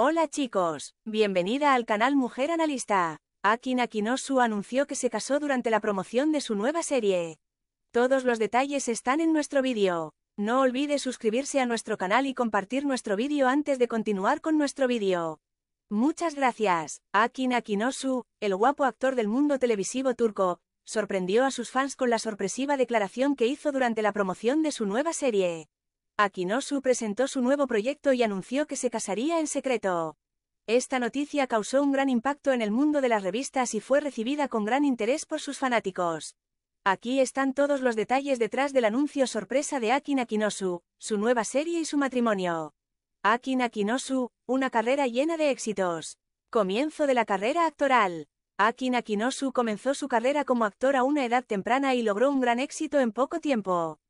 Hola chicos, bienvenida al canal Mujer Analista. Akin Akinosu anunció que se casó durante la promoción de su nueva serie. Todos los detalles están en nuestro vídeo. No olvides suscribirse a nuestro canal y compartir nuestro vídeo antes de continuar con nuestro vídeo. Muchas gracias. Akin Akinosu, el guapo actor del mundo televisivo turco, sorprendió a sus fans con la sorpresiva declaración que hizo durante la promoción de su nueva serie. Akinosu presentó su nuevo proyecto y anunció que se casaría en secreto. Esta noticia causó un gran impacto en el mundo de las revistas y fue recibida con gran interés por sus fanáticos. Aquí están todos los detalles detrás del anuncio sorpresa de Akin Akinosu, su nueva serie y su matrimonio. Akin Akinosu, una carrera llena de éxitos. Comienzo de la carrera actoral. Akin Akinosu comenzó su carrera como actor a una edad temprana y logró un gran éxito en poco tiempo.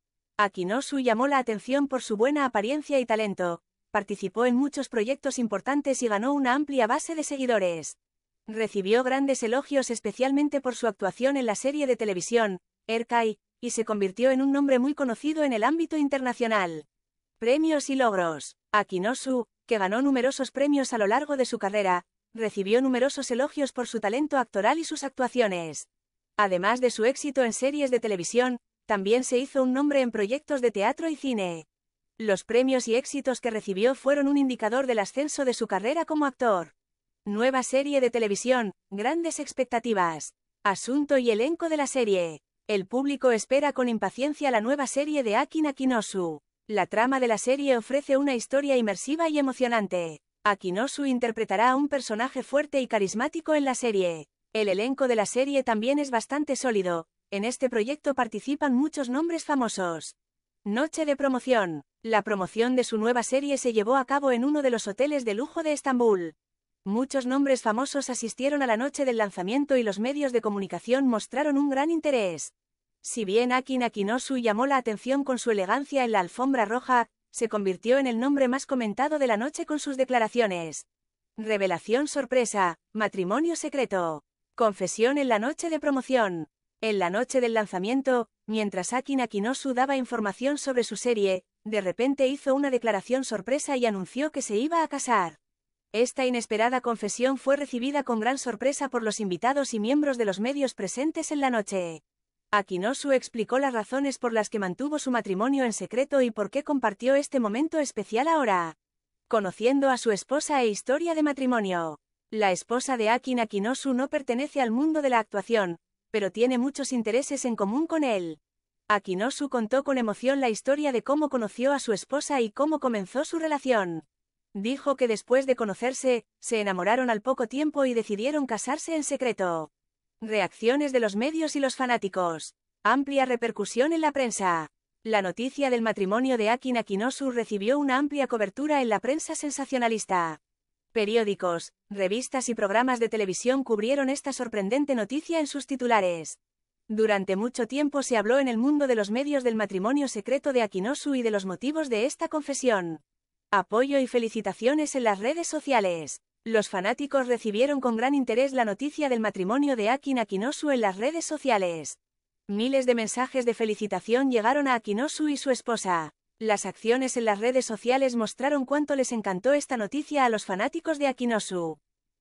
Akinosu llamó la atención por su buena apariencia y talento, participó en muchos proyectos importantes y ganó una amplia base de seguidores. Recibió grandes elogios especialmente por su actuación en la serie de televisión, Erkai, y se convirtió en un nombre muy conocido en el ámbito internacional. Premios y logros. Akinosu, que ganó numerosos premios a lo largo de su carrera, recibió numerosos elogios por su talento actoral y sus actuaciones. Además de su éxito en series de televisión, también se hizo un nombre en proyectos de teatro y cine. Los premios y éxitos que recibió fueron un indicador del ascenso de su carrera como actor. Nueva serie de televisión, grandes expectativas. Asunto y elenco de la serie. El público espera con impaciencia la nueva serie de Akin Akinosu. La trama de la serie ofrece una historia inmersiva y emocionante. Akinosu interpretará a un personaje fuerte y carismático en la serie. El elenco de la serie también es bastante sólido, en este proyecto participan muchos nombres famosos. Noche de promoción. La promoción de su nueva serie se llevó a cabo en uno de los hoteles de lujo de Estambul. Muchos nombres famosos asistieron a la noche del lanzamiento y los medios de comunicación mostraron un gran interés. Si bien Akin Akinosu llamó la atención con su elegancia en la alfombra roja, se convirtió en el nombre más comentado de la noche con sus declaraciones. Revelación sorpresa, matrimonio secreto, confesión en la noche de promoción. En la noche del lanzamiento, mientras Akin Akinosu daba información sobre su serie, de repente hizo una declaración sorpresa y anunció que se iba a casar. Esta inesperada confesión fue recibida con gran sorpresa por los invitados y miembros de los medios presentes en la noche. Akinosu explicó las razones por las que mantuvo su matrimonio en secreto y por qué compartió este momento especial ahora. Conociendo a su esposa e historia de matrimonio. La esposa de Akin Akinosu no pertenece al mundo de la actuación, pero tiene muchos intereses en común con él. Akinosu contó con emoción la historia de cómo conoció a su esposa y cómo comenzó su relación. Dijo que después de conocerse, se enamoraron al poco tiempo y decidieron casarse en secreto. Reacciones de los medios y los fanáticos. Amplia repercusión en la prensa. La noticia del matrimonio de Akin Akinosu recibió una amplia cobertura en la prensa sensacionalista. Periódicos, revistas y programas de televisión cubrieron esta sorprendente noticia en sus titulares. Durante mucho tiempo se habló en el mundo de los medios del matrimonio secreto de Akinosu y de los motivos de esta confesión. Apoyo y felicitaciones en las redes sociales. Los fanáticos recibieron con gran interés la noticia del matrimonio de Akin Akinosu en las redes sociales. Miles de mensajes de felicitación llegaron a Akinosu y su esposa, las acciones en las redes sociales mostraron cuánto les encantó esta noticia a los fanáticos de Akinosu.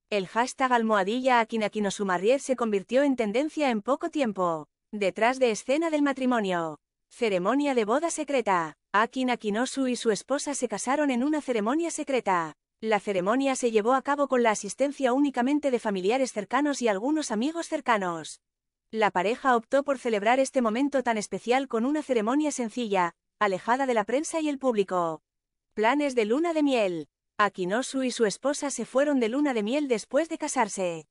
El hashtag almohadilla Akin Akinosu se convirtió en tendencia en poco tiempo. Detrás de escena del matrimonio. Ceremonia de boda secreta. Akin Akinosu y su esposa se casaron en una ceremonia secreta. La ceremonia se llevó a cabo con la asistencia únicamente de familiares cercanos y algunos amigos cercanos. La pareja optó por celebrar este momento tan especial con una ceremonia sencilla, alejada de la prensa y el público. Planes de luna de miel. Akinosu y su esposa se fueron de luna de miel después de casarse.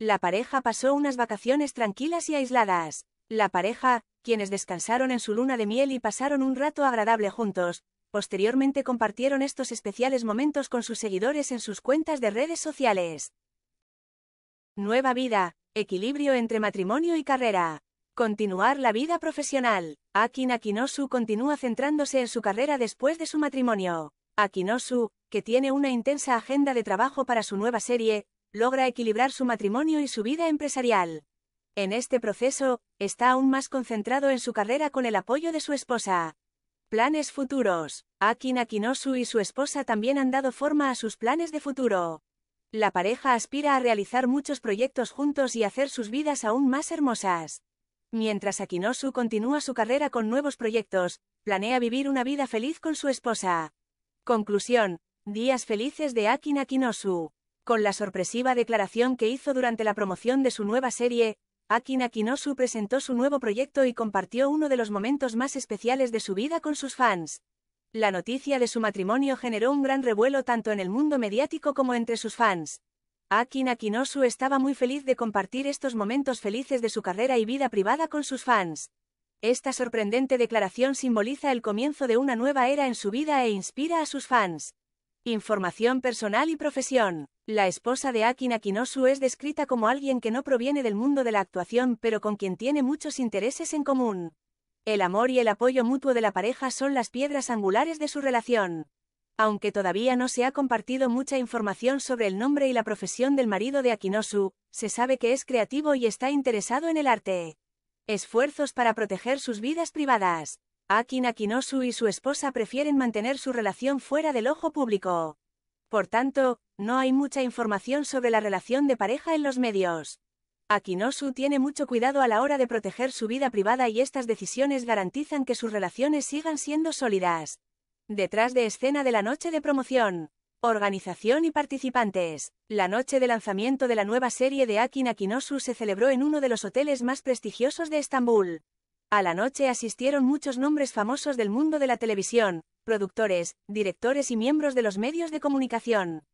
La pareja pasó unas vacaciones tranquilas y aisladas. La pareja, quienes descansaron en su luna de miel y pasaron un rato agradable juntos, posteriormente compartieron estos especiales momentos con sus seguidores en sus cuentas de redes sociales. Nueva vida, equilibrio entre matrimonio y carrera. Continuar la vida profesional. Akin Akinosu continúa centrándose en su carrera después de su matrimonio. Akinosu, que tiene una intensa agenda de trabajo para su nueva serie, logra equilibrar su matrimonio y su vida empresarial. En este proceso, está aún más concentrado en su carrera con el apoyo de su esposa. Planes futuros. Akin Akinosu y su esposa también han dado forma a sus planes de futuro. La pareja aspira a realizar muchos proyectos juntos y hacer sus vidas aún más hermosas. Mientras Akinosu continúa su carrera con nuevos proyectos, planea vivir una vida feliz con su esposa. Conclusión. Días felices de Akin Akinosu. Con la sorpresiva declaración que hizo durante la promoción de su nueva serie, Akin Akinosu presentó su nuevo proyecto y compartió uno de los momentos más especiales de su vida con sus fans. La noticia de su matrimonio generó un gran revuelo tanto en el mundo mediático como entre sus fans. Akin Akinosu estaba muy feliz de compartir estos momentos felices de su carrera y vida privada con sus fans. Esta sorprendente declaración simboliza el comienzo de una nueva era en su vida e inspira a sus fans. Información personal y profesión. La esposa de Akin Akinosu es descrita como alguien que no proviene del mundo de la actuación pero con quien tiene muchos intereses en común. El amor y el apoyo mutuo de la pareja son las piedras angulares de su relación. Aunque todavía no se ha compartido mucha información sobre el nombre y la profesión del marido de Akinosu, se sabe que es creativo y está interesado en el arte. Esfuerzos para proteger sus vidas privadas. Akin Akinosu y su esposa prefieren mantener su relación fuera del ojo público. Por tanto, no hay mucha información sobre la relación de pareja en los medios. Akinosu tiene mucho cuidado a la hora de proteger su vida privada y estas decisiones garantizan que sus relaciones sigan siendo sólidas. Detrás de escena de la noche de promoción. Organización y participantes. La noche de lanzamiento de la nueva serie de Akin Akinosu se celebró en uno de los hoteles más prestigiosos de Estambul. A la noche asistieron muchos nombres famosos del mundo de la televisión, productores, directores y miembros de los medios de comunicación.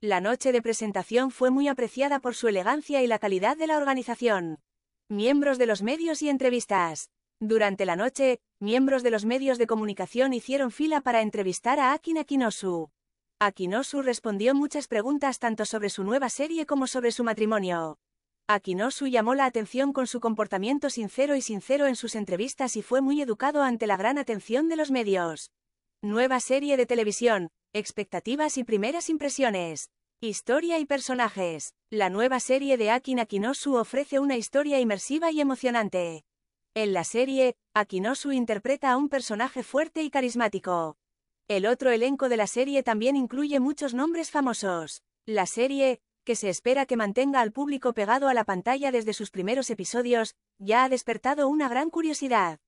La noche de presentación fue muy apreciada por su elegancia y la calidad de la organización. Miembros de los medios y entrevistas. Durante la noche, miembros de los medios de comunicación hicieron fila para entrevistar a Akin Akinosu. Akinosu respondió muchas preguntas tanto sobre su nueva serie como sobre su matrimonio. Akinosu llamó la atención con su comportamiento sincero y sincero en sus entrevistas y fue muy educado ante la gran atención de los medios. Nueva serie de televisión, expectativas y primeras impresiones. Historia y personajes. La nueva serie de Akin Akinosu ofrece una historia inmersiva y emocionante. En la serie, Akinosu interpreta a un personaje fuerte y carismático. El otro elenco de la serie también incluye muchos nombres famosos. La serie, que se espera que mantenga al público pegado a la pantalla desde sus primeros episodios, ya ha despertado una gran curiosidad.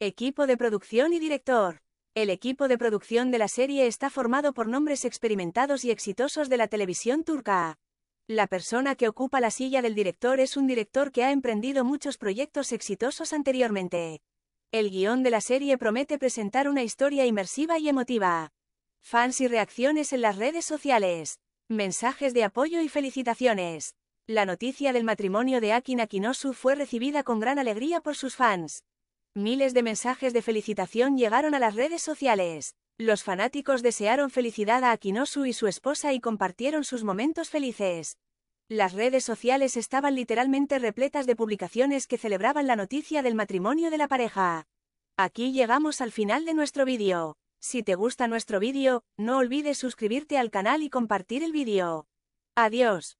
Equipo de producción y director. El equipo de producción de la serie está formado por nombres experimentados y exitosos de la televisión turca. La persona que ocupa la silla del director es un director que ha emprendido muchos proyectos exitosos anteriormente. El guión de la serie promete presentar una historia inmersiva y emotiva. Fans y reacciones en las redes sociales. Mensajes de apoyo y felicitaciones. La noticia del matrimonio de Akin Akinosu fue recibida con gran alegría por sus fans. Miles de mensajes de felicitación llegaron a las redes sociales. Los fanáticos desearon felicidad a Akinosu y su esposa y compartieron sus momentos felices. Las redes sociales estaban literalmente repletas de publicaciones que celebraban la noticia del matrimonio de la pareja. Aquí llegamos al final de nuestro vídeo. Si te gusta nuestro vídeo, no olvides suscribirte al canal y compartir el vídeo. Adiós.